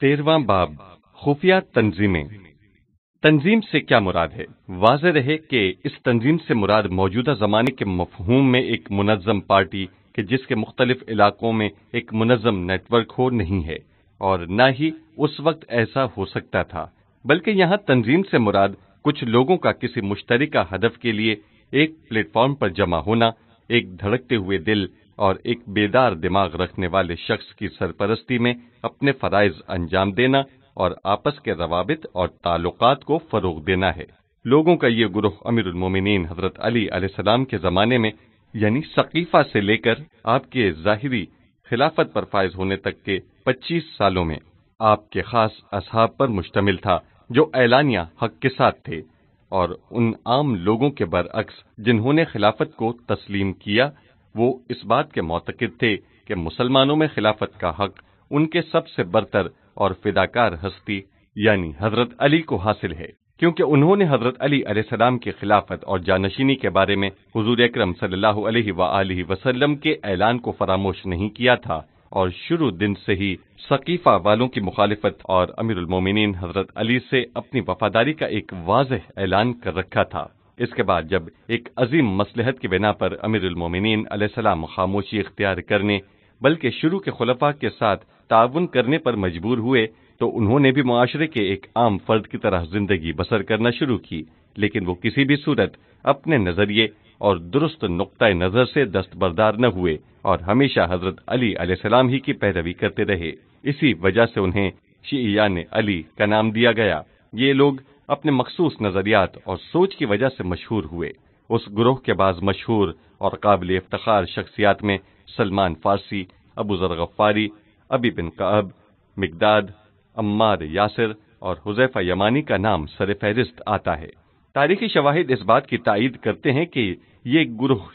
तेरवा बाब खुफिया तंजीमें तंजीम से क्या मुराद है वाज रहे कि इस तंजीम से मुराद मौजूदा जमाने के मफहूम में एक मुनज़म पार्टी के जिसके मुख्तलिफ इलाकों में एक मुनज़म नेटवर्क हो नहीं है और न ही उस वक्त ऐसा हो सकता था बल्कि यहाँ तंजीम से मुराद कुछ लोगों का किसी मुश्तरिका हदफ के लिए एक प्लेटफॉर्म पर जमा होना एक धड़कते हुए दिल और एक बेदार दिमाग रखने वाले शख्स की सरपरस्ती में अपने फ़राइज अंजाम देना और आपस के रवाबित और ताल्लुकात को फ़रोग देना है लोगों का ये ग्रोह उलमोमिन हजरत अली सलाम के ज़माने में यानी सकीफ़ा से लेकर आपके ज़ाहिरी खिलाफत पर फायज होने तक के 25 सालों में आपके खास असहाब पर मुश्तमिल था जो ऐलानिया हक के साथ थे और उन आम लोगों के बरअक्स जिन्होंने खिलाफत को तस्लीम किया वो इस बात के मोतकद थे कि मुसलमानों में खिलाफत का हक उनके सबसे बरतर और फिदाकार हस्ती यानी हजरत अली को हासिल है क्योंकि उन्होंने हजरत अली अलैहिस्सलाम की खिलाफत और जानशीनी के बारे में हजूर अक्रम वसल्लम के ऐलान को फरामोश नहीं किया था और शुरू दिन से ही सकीफा वालों की मुखालिफत और अमीरुल उलमोमिन हजरत अली से अपनी वफादारी का एक वाज ऐलान कर रखा था इसके बाद जब एक अजीम मसलहत की बिना पर अमीरमिन सलाम खामोशी इख्तियार करने बल्कि शुरू के खुलफा के साथ ताउन करने पर मजबूर हुए तो उन्होंने भी माशरे के एक आम फर्द की तरह जिंदगी बसर करना शुरू की लेकिन वो किसी भी सूरत अपने नजरिए और दुरुस्त नुक़ नज़र से दस्तबरदार न हुए और हमेशा हजरत अली सलाम ही की पैरवी करते रहे इसी वजह से उन्हें शीयान अली का नाम दिया गया ये लोग अपने मखसूस नज़रियात और सोच की वजह से मशहूर हुए उस ग्रोह के बाद मशहूर और काबिल इफ्तार शख्सियात में Salman Farsi Abu Zar Ghaffari Abi bin Kaab Miqdad Ammar Yasir और हुजैफा यमानी का नाम सर फहरिस्त आता है तारीखी शवाहिद इस बात की तइद करते हैं कि ये ग्रोह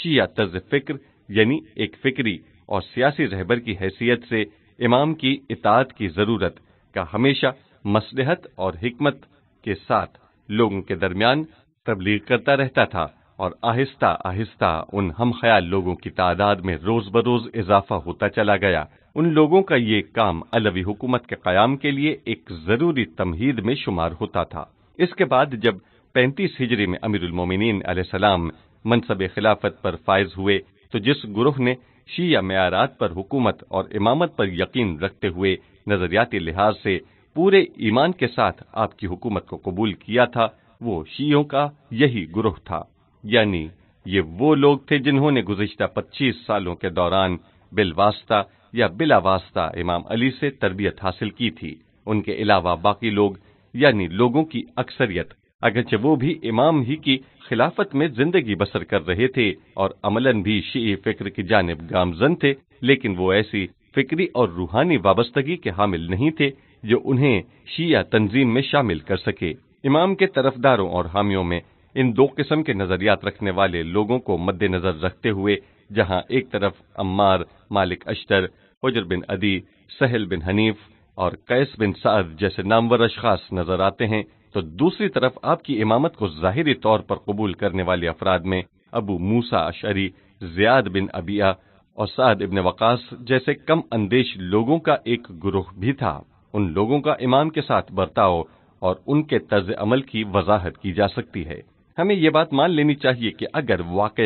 शिया तर्ज फिक्र यानी एक फिक्री और सियासी रहबर की हैसियत से इमाम की इतात की ज़रूरत का हमेशा मसलहत और हमत के साथ लोगों के दरमियान तबलीग करता रहता था और आहिस्ता आहिस्ता उन हम ख्याल लोगों की तादाद में रोज बरोज इजाफा होता चला गया उन लोगों का ये काम अलवी हुकूमत के क्याम के लिए एक जरूरी तमहीद में शुमार होता था इसके बाद जब पैंतीस हिजरी में अमीरमिन सलाम मनसब खिलाफत पर फायज हुए तो जिस ग्रोह ने या मैारात पर हुकूमत और इमामत पर यकीन रखते हुए नजरियाती लिहाज से पूरे ईमान के साथ आपकी हुकूमत को कबूल किया था वो शीयों का यही गुरु था यानी ये वो लोग थे जिन्होंने गुजशत पच्चीस सालों के दौरान बिलवास्ता या बिला इमाम अली से तरबियत हासिल की थी उनके अलावा बाकी लोग यानी लोगों की अक्सरियत अगरचे वो भी इमाम ही की खिलाफत में जिंदगी बसर कर रहे थे और अमलन भी शी फिक्र की जानब गामजन थे लेकिन वो ऐसी फिक्री और रूहानी वाबस्तगी के हामिल नहीं थे जो उन्हें शिया तंजीम में शामिल कर सके इमाम के तरफदारों और हामियों में इन दो किस्म के नज़रियात रखने वाले लोगों को मद्देनजर रखते हुए जहां एक तरफ अम्मार मालिक अश्तर हजर बिन अदी सहल बिन हनीफ और कैस बिन साद जैसे नामवर अशास नजर आते हैं तो दूसरी तरफ आपकी इमामत को जाहिरी तौर पर कबूल करने वाले अफराद में अबू मूसा अशरी जियाद बिन अबिया और साद इबन वकास जैसे कम अंदेश लोगों का एक ग्रोह भी था उन लोगों का ईमान के साथ बर्ताव और उनके तर्ज अमल की वजाहत की जा सकती है हमें ये बात मान लेनी चाहिए कि अगर वाक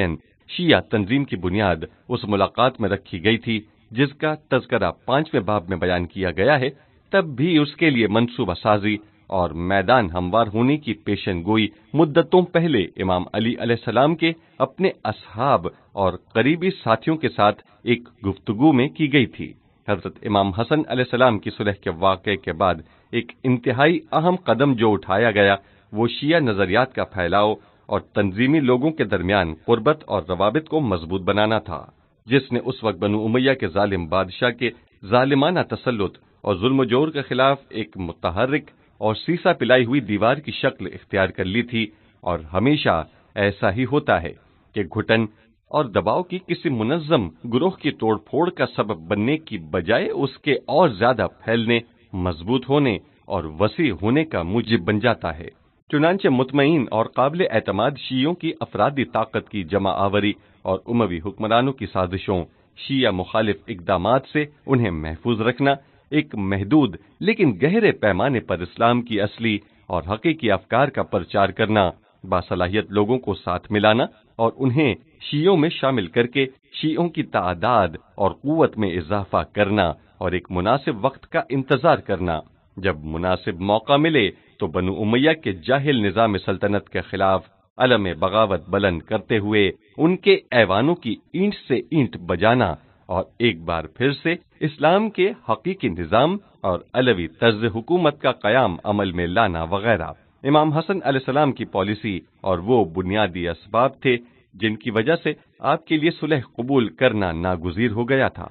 शिया तंजीम की बुनियाद उस मुलाकात में रखी गई थी जिसका तस्करा पांचवें बाब में बयान किया गया है तब भी उसके लिए मनसूबा साजी और मैदान हमवार होने की पेशन गोई मुद्दतों पहले इमाम अली सलाम के अपने असहाब और करीबी साथियों के साथ एक गुफ्तगु में की गई थी हजरत इमाम हसन अलैहिस्सलाम की सुलह के वाक़े के बाद एक इंतहाई अहम कदम जो उठाया गया वो शिया नज़रियात का फैलाव और तंजीमी लोगों के दरमियान कुर्बत और रवाबित को मजबूत बनाना था जिसने उस वक्त बनु उमैया के जालिम बादशाह के जालिमाना तसलुत और जुल्मजोर के खिलाफ एक मुतहरक और सीसा पिलाई हुई दीवार की शक्ल इख्तियार कर ली थी और हमेशा ऐसा ही होता है कि घुटन और दबाव की किसी मुनज़म ग्रोह की तोड़फोड़ का सबब बनने की बजाय उसके और ज्यादा फैलने मजबूत होने और वसी होने का मुजिब बन जाता है चुनाचे मुतमईन और काबिल एतमाद शीयों की अफराधी ताकत की जमा आवरी और उमवी हुक्मरानों की साजिशों शीया मुखालिफ इकदाम से उन्हें महफूज रखना एक महदूद लेकिन गहरे पैमाने पर इस्लाम की असली और हकीकी अफकार का प्रचार करना बासलाहियत लोगों को साथ मिलाना और उन्हें शीयों में शामिल करके शियों की तादाद और कुत में इजाफा करना और एक मुनासिब वक्त का इंतजार करना जब मुनासिब मौका मिले तो बनु उमैया के जाहिल निज़ाम सल्तनत के खिलाफ अलम बगावत बुलंद करते हुए उनके ऐवानों की ईंट से ईंट बजाना और एक बार फिर से इस्लाम के हकीकी निज़ाम और अलवी तर्ज हुकूमत का क्याम अमल में लाना वगैरह इमाम हसन अलैहिस्सलाम की पॉलिसी और वो बुनियादी इसबाब थे जिनकी वजह से आपके लिए सुलह कबूल करना नागुजीर हो गया था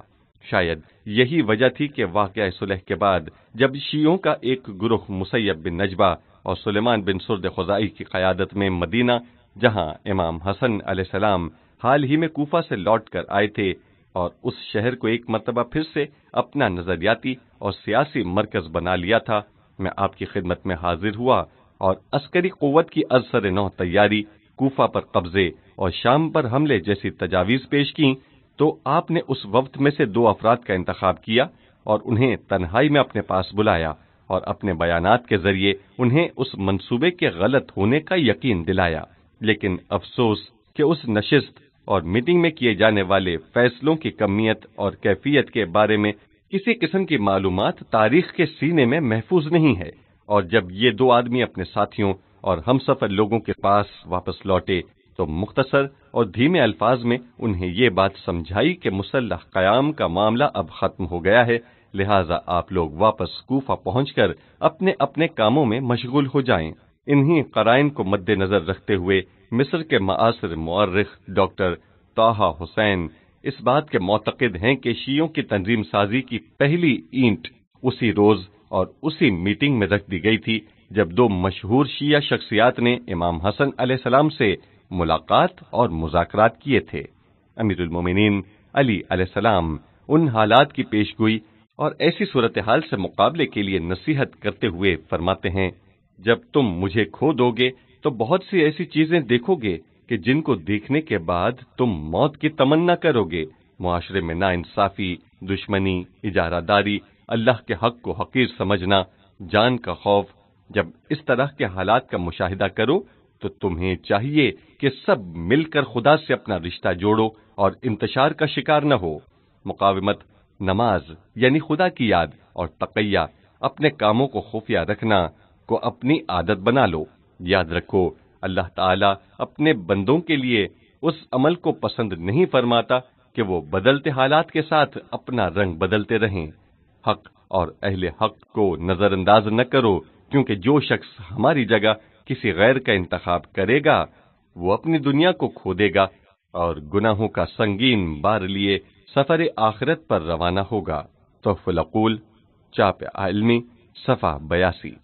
शायद यही वजह थी कि वाक़ सुलह के बाद जब शियों का एक ग्रुह मुसैब बिन नजबा और सुलेमान बिन सुरद खुजाई की क्यादत में मदीना जहां इमाम हसन अलैहिस्सलाम हाल ही में कोफा से लौट कर आए थे और उस शहर को एक मरतबा फिर से अपना नज़रियाती और सियासी मरकज बना लिया था मैं आपकी खिदमत में हाजिर हुआ और अस्करी क़वत की अजसर नौ तैयारी कोफा पर कब्जे और शाम पर हमले जैसी तजावीज़ पेश की तो आपने उस वक्त में से दो अफराद का इंतखब किया और उन्हें तन्हाई में अपने पास बुलाया और अपने बयान के जरिए उन्हें उस मनसूबे के गलत होने का यकीन दिलाया लेकिन अफसोस कि उस नशिस्त और मीटिंग में किए जाने वाले फैसलों की कमियत और कैफियत के बारे में किसी किस्म की मालूम तारीख के सीने में महफूज नहीं है और जब ये दो आदमी अपने साथियों और हम सफर लोगों के पास वापस लौटे तो मुख्तसर और धीमे अल्फाज में उन्हें ये बात समझाई कि मुसलह क्याम का मामला अब खत्म हो गया है लिहाजा आप लोग वापस कोफा पहुंचकर अपने अपने कामों में मशगूल हो जाएं। इन्हीं कराइन को मद्देनजर रखते हुए मिस्र के मासर मौरख डॉक्टर ताहा हुसैन इस बात के मोतकद हैं कि शीयों की तंजीम साजी की पहली ईंट उसी रोज और उसी मीटिंग में रख दी गई थी जब दो मशहूर शिया शख्सियात ने इमाम हसन अलैहिस्सलाम से मुलाकात और मुजाकरात किए थे अमीरमिन अली सलाम उन हालात की पेशगोई और ऐसी सूरत हाल से मुकाबले के लिए नसीहत करते हुए फरमाते हैं जब तुम मुझे खो दोगे तो बहुत सी ऐसी चीजें देखोगे कि जिनको देखने के बाद तुम मौत की तमन्ना करोगे मुआशरे में ना इंसाफी दुश्मनी इजारादारी अल्लाह के हक को हकीर समझना जान का खौफ जब इस तरह के हालात का मुशाहिदा करो तो तुम्हें चाहिए कि सब मिलकर खुदा से अपना रिश्ता जोड़ो और इंतजार का शिकार न हो मुकावमत नमाज यानी खुदा की याद और तकैया अपने कामों को खुफिया रखना को अपनी आदत बना लो याद रखो अल्लाह ताला अपने बंदों के लिए उस अमल को पसंद नहीं फरमाता कि वो बदलते हालात के साथ अपना रंग बदलते रहें हक और अहले हक को नज़रअंदाज न करो क्योंकि जो शख्स हमारी जगह किसी गैर का इंतखब करेगा वो अपनी दुनिया को खो देगा और गुनाहों का संगीन बार लिए सफर आखिरत पर रवाना होगा तोहफुलकूल चाप आलमी सफ़ा बयासी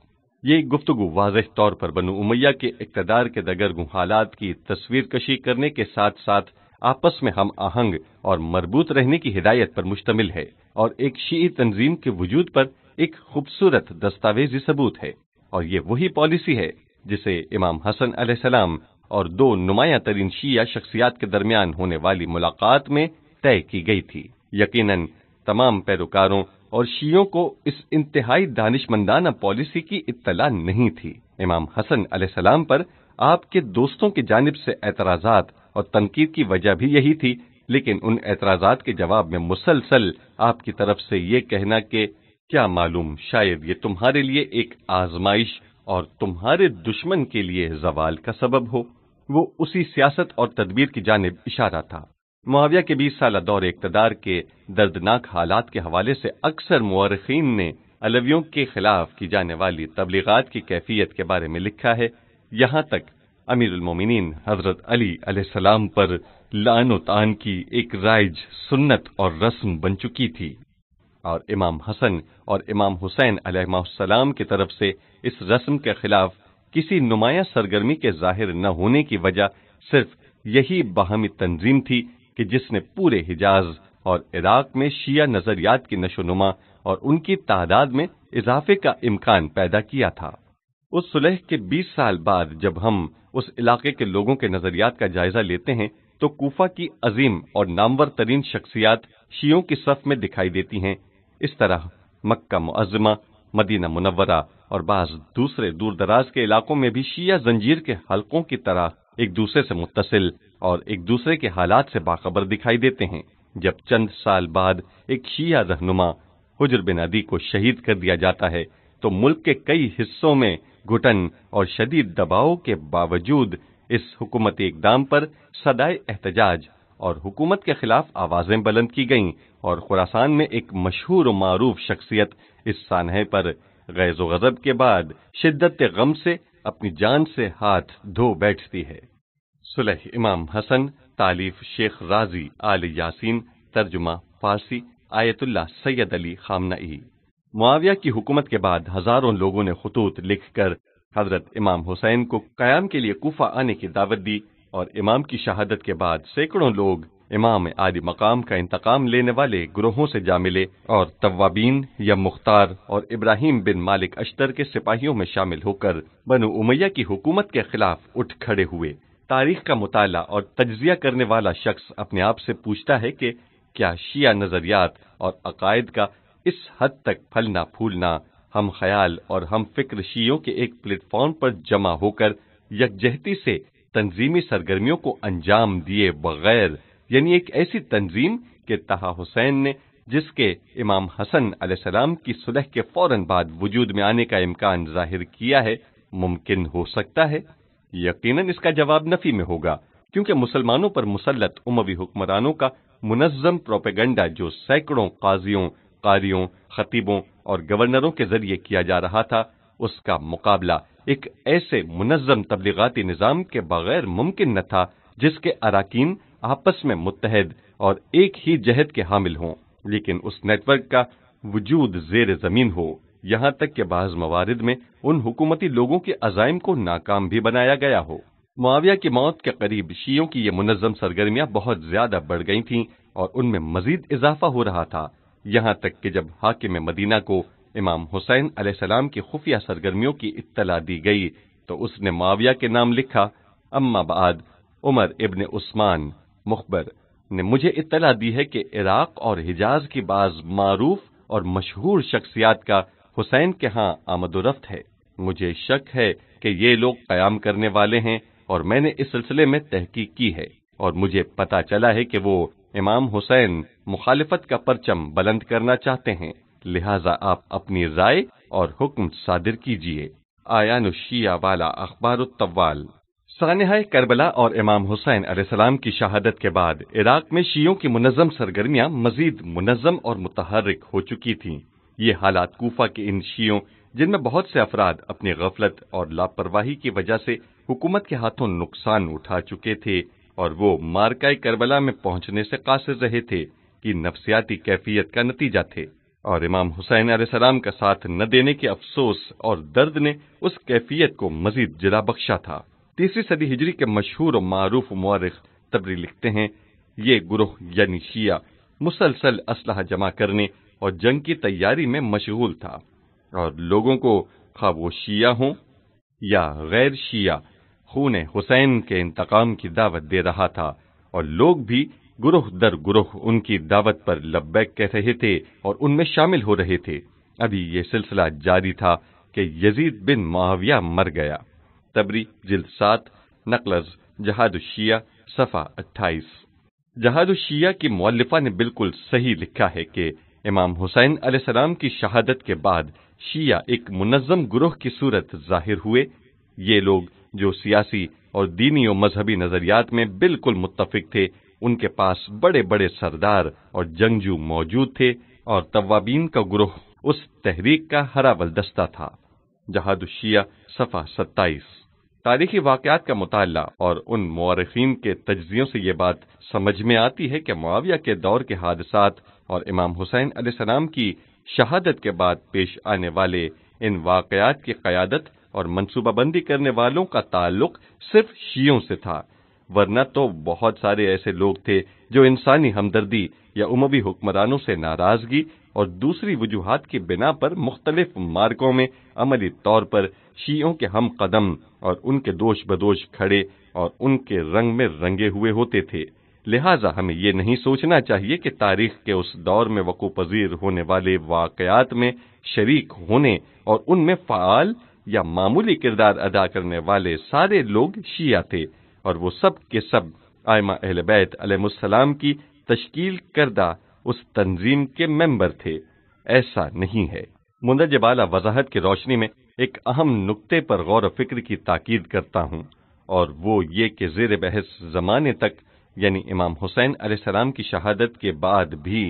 ये गुफ्तगु वाजह तौर पर बनु उमैया के इकतदार के दगरगु हालात की तस्वीर कशी करने के साथ साथ आपस में हम आहंग और मरबूत रहने की हिदायत पर मुश्तमिल है और एक शी तंजीम के वजूद पर एक खूबसूरत दस्तावेजी सबूत है और ये वही पॉलिसी है जिसे इमाम हसन अलैहिस्सलाम और दो नुमाया तरीन शिया शख्सियात के दरमियान होने वाली मुलाकात में तय की गई थी यकीनन तमाम पैरोकारों और शीयों को इस इंतहाई दानिशमंदाना पॉलिसी की इत्तला नहीं थी इमाम हसन अलैहिस्सलाम पर आपके दोस्तों की जानब से एतराजात और तनकीद की वजह भी यही थी लेकिन उन एतराजात के जवाब में मुसलसल आपकी तरफ से ये कहना कि क्या मालूम शायद ये तुम्हारे लिए एक आजमाइश और तुम्हारे दुश्मन के लिए जवाल का सबब हो वो उसी सियासत और तदबीर की जानब इशारा था मुआविया के बीस साल दौर इकतदार के दर्दनाक हालात के हवाले से अक्सर मुआरखीन ने अलवियों के खिलाफ की जाने वाली तबलीगत की कैफियत के बारे में लिखा है यहाँ तक अमीर उलमोमिन हजरत अली सलाम पर लान तान की एक राइज सुन्नत और रस्म बन चुकी थी और इमाम हसन और इमाम हुसैन अलैहिस्सलाम की तरफ से इस रस्म के खिलाफ किसी नुमाया सरगर्मी के जाहिर न होने की वजह सिर्फ यही बाहमी तंजीम थी कि जिसने पूरे हिजाज और इराक में शिया नजरियात की नशोनुमा और उनकी तादाद में इजाफे का इम्कान पैदा किया था उस सुलह के 20 साल बाद जब हम उस इलाके के लोगों के नजरियात का जायजा लेते हैं तो कोफा की अजीम और नामवर तरीन शख्सियात शियों की सफ में दिखाई देती हैं इस तरह मक्का मुआजमा मदीना मुनवरा और बाज दूसरे दूर दराज के इलाकों में भी शिया जंजीर के हल्कों की तरह एक दूसरे से मुतसिल और एक दूसरे के हालात से बाखबर दिखाई देते हैं जब चंद साल बाद एक शिया रहनुमा हुजर बिन अदी को शहीद कर दिया जाता है तो मुल्क के कई हिस्सों में घुटन और शदीद दबाव के बावजूद इस हुकूमती इकदाम पर सदाए एहतजाज और हुकूमत के खिलाफ आवाज़ें बुलंद की गईं और खुरासान में एक मशहूर मारूफ शख्सियत इस सानहे पर गैज़ गज़ब के बाद शिद्दत गम से अपनी जान से हाथ धो बैठती है सुलह इमाम हसन तालीफ शेख राजी आल यासीन तर्जुमा फारसी Ayatollah Syed Ali Khamenei Muawiya की हुकूमत के बाद हजारों लोगों ने खतूत लिखकर हजरत इमाम हुसैन को कयाम के लिए कोफा आने की दावत दी और इमाम की शहादत के बाद सैकड़ों लोग इमाम आदि मकाम का इंतकाम लेने वाले ग्रोहों से जा मिले और तवाबीन या मुख्तार और इब्राहिम बिन मालिक अश्तर के सिपाहियों में शामिल होकर बनु उमैया की हुकूमत के खिलाफ उठ खड़े हुए तारीख का मुताला और तजिया करने वाला शख्स अपने आप से पूछता है कि क्या शिया नजरियात और अकायद का इस हद तक फलना फूलना हम ख्याल और हम फिक्र शीयों के एक प्लेटफॉर्म पर जमा होकर यकजहती से तंजीमी सरगर्मियों को अंजाम दिए बगैर यानी एक ऐसी तंजीम के तहा हुसैन ने जिसके इमाम हसन अलैहिस्सलाम की सुलह के फौरन बाद वजूद में आने का इम्कान जाहिर किया है मुमकिन हो सकता है यकीनन इसका जवाब नफी में होगा क्योंकि मुसलमानों पर मुसलत उमवी हुक्मरानों का मुनज़म प्रोपेगेंडा जो सैकड़ों काजियों कारियों खतीबों और गवर्नरों के जरिए किया जा रहा था उसका मुकाबला एक ऐसे मुनजम तबलीगती निज़ाम के बगैर मुमकिन न था जिसके अरकान आपस में मुतहद और एक ही जहद के हामिल हों लेकिन उस नेटवर्क का वजूद जेर ज़मीन हो यहाँ तक के बाज़ मवारद में उन हुकूमती लोगों के अजाइम को नाकाम भी बनाया गया हो मुआविया की मौत के करीब शीयों की ये मुनजम सरगर्मियाँ बहुत ज्यादा बढ़ गई थी और उनमें मजीद इजाफा हो रहा था यहाँ तक कि जब हाकिम मदीना को इमाम हुसैन अलैहिस्सलाम की खुफिया सरगर्मियों की इत्तला दी गई तो उसने माविया के नाम लिखा अम्मा बाद उमर इब्न उस्मान मुखबर ने मुझे इत्तला दी है कि इराक और हिजाज की बाज मारूफ और मशहूर शख्सियात का हुसैन के यहाँ आमदोरफ्त है मुझे शक है कि ये लोग कयाम करने वाले हैं और मैंने इस सिलसिले में तहकीक की है और मुझे पता चला है कि वो इमाम हुसैन मुखालिफत का परचम बुलंद करना चाहते हैं लिहाजा आप अपनी राय और हुक्म सादिर कीजिए आयान शिया वाला अखबार तवाल सानहा करबला और इमाम हुसैन अलैहिस्सलाम की शहादत के बाद इराक में शीयों की मुनज़म सरगर्मियां मजीद मुनज़म और मुतहरक हो चुकी थीं ये हालात कोफा के इन शियों जिनमें बहुत से अफराद अपनी गफलत और लापरवाही की वजह से हुकूमत के हाथों नुकसान उठा चुके थे और वो मारकाई करबला में पहुंचने से कासिर रहे थे की नफसियाती कैफियत का नतीजा थे और इमाम हुसैन आलाम का साथ न देने के अफसोस और दर्द ने उस कैफियत को मजीद जिला बख्शा था तीसरी सदी हिजरी के मशहूर और मरूफ मौरख तबरी लिखते हैं ये ग्रोह यानी शिया मुसलसल असलाह जमा करने और जंग की तैयारी में मशगूल था और लोगों को खा वो शिया हों या गैर शिया खून हुसैन के इंतकाम की दावत दे रहा था और लोग भी गुरुह दर गुरुह उनकी दावत पर लब्बैक कह रहे थे और उनमें शामिल हो रहे थे अभी यह सिलसिला जारी था कि यजीद बिन माविया मर गया तबरी जिल सात नकलज जहादुशिया सफ़ा अट्ठाईस जहादुशिया की मौलफा ने बिल्कुल सही लिखा है कि इमाम हुसैन अलम की शहादत के बाद शिया एक मुनज़म ग्रोह की सूरत जाहिर हुए ये लोग जो सियासी और दीनी और मजहबी नज़रियात में बिल्कुल मुतफिक थे उनके पास बड़े बड़े सरदार और जंगजू मौजूद थे और तवाबीन का ग्रोह उस तहरीक का हरा बलदस्ता था जहादुशिया सफ़ा सत्ताईस तारीखी वाकत का मुताला और उन मौरखीन के तजियों से ये बात समझ में आती है कि मुआविया के दौर के हादसा और इमाम हुसैन सलाम की शहादत के बाद पेश आने वाले इन वाकयात की क्यादत और मनसूबाबंदी करने वालों का ताल्लुक सिर्फ शीयों से था वरना तो बहुत सारे ऐसे लोग थे जो इंसानी हमदर्दी या उमवी हुक्मरानों से नाराजगी और दूसरी वजूहत की बिना पर मुख्तलिफ मार्कों में अमली तौर पर शीयों के हम कदम और उनके दोष बदोश खड़े और उनके रंग में रंगे हुए होते थे लिहाजा हमें ये नहीं सोचना चाहिए कि तारीख के उस दौर में वकू पजीर होने वाले वाकयात में शरीक होने और उनमें फ़ाल या मामूली किरदार अदा करने वाले सारे लोग शिया थे और वो सब के सब आयमा अहल बैत अलैहिस्सलाम की तश्कील करदा उस तंजीम के मेंबर थे ऐसा नहीं है मुंदज बाला वजाहत की रोशनी में एक अहम नुकते पर गौर फिक्र की ताकीद करता हूँ और वो ये कि जेर बहस जमाने तक यानी इमाम हुसैन अलैहिस्सलाम की शहादत के बाद भी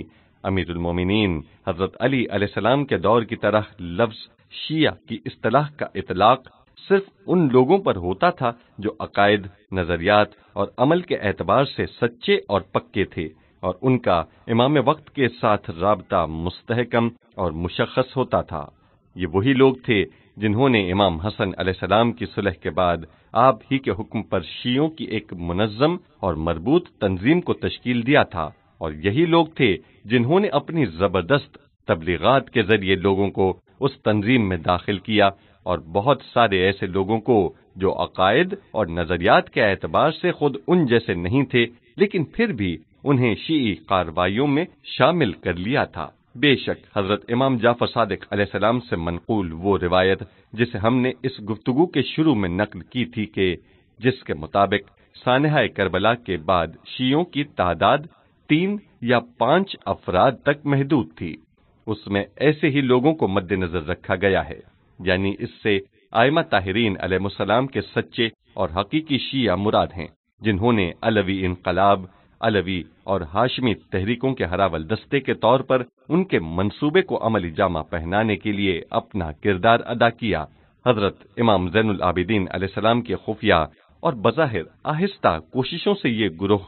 अमीरमिन हजरत अली अलैहिस्सलाम के दौर की तरह लफ्ज शिया की असलाह का इतलाक सिर्फ उन लोगों पर होता था जो अकायद नज़रियात और अमल के एतबार से सच्चे और पक्के थे और उनका इमाम वक्त के साथ राबता मुस्तकम और मुशक्स होता था ये वही लोग थे जिन्होंने इमाम हसन अलैहिस्सलाम की सुलह के बाद आप ही के हुक्म पर शीयों की एक मुनज़म और मरबूत तंजीम को तश्कील दिया था और यही लोग थे जिन्होंने अपनी ज़बरदस्त तबलीगत के ज़रिए लोगों को उस तंजीम में दाखिल किया और बहुत सारे ऐसे लोगों को जो अकायद और नजरियात के एतबार से खुद उन जैसे नहीं थे लेकिन फिर भी उन्हें शी कार्रवाइयों में शामिल कर लिया था बेशक हजरत इमाम जाफर सादिक सलाम से मनकूल वो रिवायत जिसे हमने इस गुफ्तगु के शुरू में नकल की थी के जिसके मुताबिक सानहा करबला के बाद शियों की तादाद तीन या पांच अफराद तक महदूद थी उसमें ऐसे ही लोगों को मद्देनजर रखा गया है यानी इससे आयमा ताहरीन अलैहिस्सलाम के सच्चे और हकीकी शिया मुराद हैं जिन्होंने अलवी इनकलाब अलवी और हाशमी तहरीकों के हरावल दस्ते के तौर पर उनके मंसूबे को अमली जामा पहनाने के लिए अपना किरदार अदा किया हजरत इमाम जैनुल आबिदीन अलैहिस्सलाम की खुफिया और बज़ाहिर आहिस्ता कोशिशों से ये ग्रोह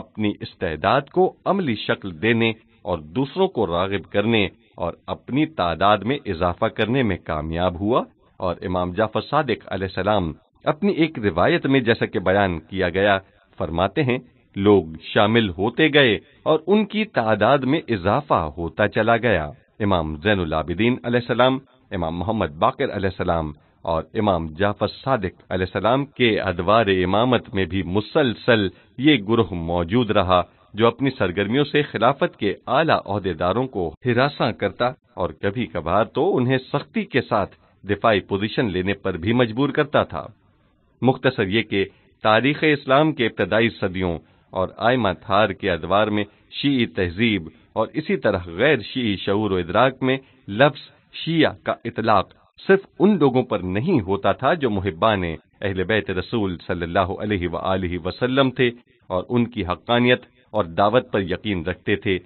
अपनी इस्तेदाद को अमली शक्ल देने और दूसरों को रागिब करने और अपनी तादाद में इजाफा करने में कामयाब हुआ और इमाम जाफर सादिक सलाम अपनी एक रिवायत में जैसा कि बयान किया गया फरमाते हैं लोग शामिल होते गए और उनकी तादाद में इजाफा होता चला गया इमाम जैनुल आबिदीन सलाम इमाम मोहम्मद बाकर सलाम और इमाम जाफर सादिक सलाम के अदवार इमामत में भी मुसलसल ये गुरह मौजूद रहा जो अपनी सरगर्मियों से खिलाफत के आला अहदेदारों को हिरासा करता और कभी कभार तो उन्हें सख्ती के साथ दिफाई पोजीशन लेने पर भी मजबूर करता था मुख्तसर ये कि तारीख इस्लाम के इब्तदाई सदियों और आयमा थार के अदवार में शी तहजीब और इसी तरह गैर शी शूर इदराक में लफ्स शिया का इतलाक सिर्फ उन लोगों पर नहीं होता था जो मुहिबान अहल बैत रसूल सल्लल्लाहु वसलम थे और उनकी हक्कानियत और दावत पर यकीन रखते थे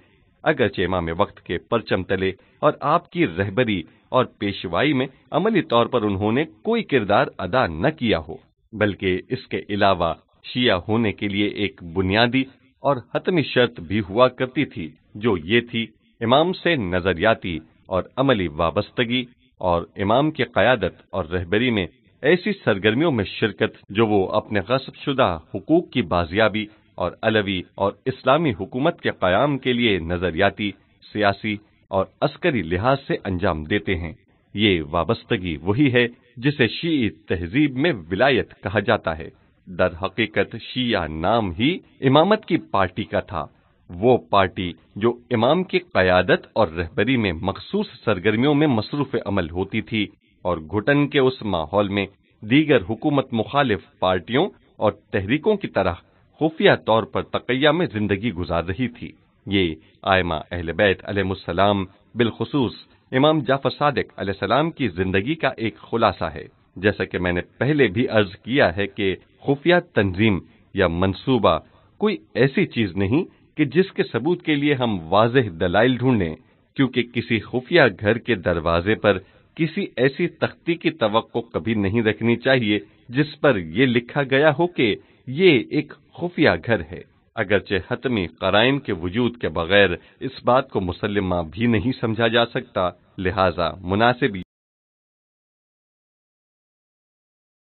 अगरचे इमाम वक्त के परचम तले और आपकी रहबरी और पेशवाई में अमली तौर पर उन्होंने कोई किरदार अदा न किया हो बल्कि इसके अलावा शिया होने के लिए एक बुनियादी और हतमी शर्त भी हुआ करती थी जो ये थी इमाम से नजरियाती और अमली वाबस्तगी और इमाम की क्यादत और रहबरी में ऐसी सरगर्मियों में शिरकत जो वो अपने गसब शुदा हकूक की बाजियाबी और अलवी और इस्लामी हुकूमत के क्याम के लिए नजरियाती सियासी और अस्करी लिहाज से अंजाम देते हैं ये वाबस्तगी वही है जिसे शी तहजीब में विलायत कहा जाता है दर हकीकत शिया नाम ही इमामत की पार्टी का था वो पार्टी जो इमाम की क्यादत और रहबरी में मखसूस सरगर्मियों में मसरूफ अमल होती थी और घुटन के उस माहौल में दीगर हुकूमत मुखालिफ पार्टियों और तहरीकों की तरह खुफिया तौर पर तकैया में जिंदगी गुजार रही थी ये आयमा अहल बैत अलैहिस्सलाम बिलखसूस इमाम जाफर सादक अलैहिस्सलाम की जिंदगी का एक खुलासा है जैसा कि मैंने पहले भी अर्ज किया है कि खुफिया तंजीम या मंसूबा कोई ऐसी चीज नहीं कि जिसके सबूत के लिए हम वाज दलाइल ढूंढें क्योंकि किसी खुफिया घर के दरवाजे पर किसी ऐसी तख्ती की तवक्को कभी नहीं रखनी चाहिए जिस पर ये लिखा गया हो कि ये एक खुफिया घर है अगरचे हतमी कराइन के वजूद के बगैर इस बात को मुसलमा भी नहीं समझा जा सकता लिहाजा मुनासिब